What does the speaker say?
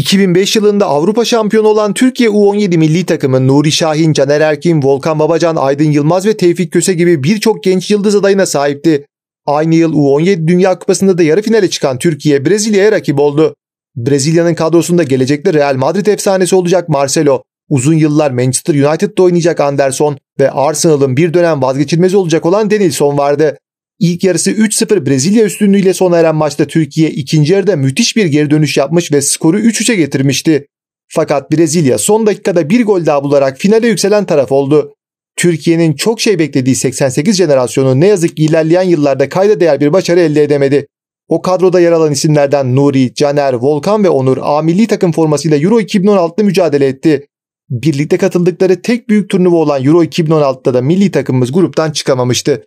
2005 yılında Avrupa şampiyonu olan Türkiye U17 milli takımı Nuri Şahin, Caner Erkin, Volkan Babacan, Aydın Yılmaz ve Tevfik Köse gibi birçok genç yıldız adayına sahipti. Aynı yıl U17 Dünya Kupası'nda da yarı finale çıkan Türkiye Brezilya'ya rakip oldu. Brezilya'nın kadrosunda gelecekte Real Madrid efsanesi olacak Marcelo, uzun yıllar Manchester United'da oynayacak Anderson ve Arsenal'ın bir dönem vazgeçilmez olacak olan Denilson vardı. İlk yarısı 3-0 Brezilya üstünlüğüyle sona eren maçta Türkiye ikinci yarıda müthiş bir geri dönüş yapmış ve skoru 3-3'e getirmişti. Fakat Brezilya son dakikada bir gol daha bularak finale yükselen taraf oldu. Türkiye'nin çok şey beklediği 88 jenerasyonu ne yazık ki ilerleyen yıllarda kayda değer bir başarı elde edemedi. O kadroda yer alan isimlerden Nuri, Caner, Volkan ve Onur A milli takım formasıyla Euro 2016'da mücadele etti. Birlikte katıldıkları tek büyük turnuva olan Euro 2016'da da milli takımımız gruptan çıkamamıştı.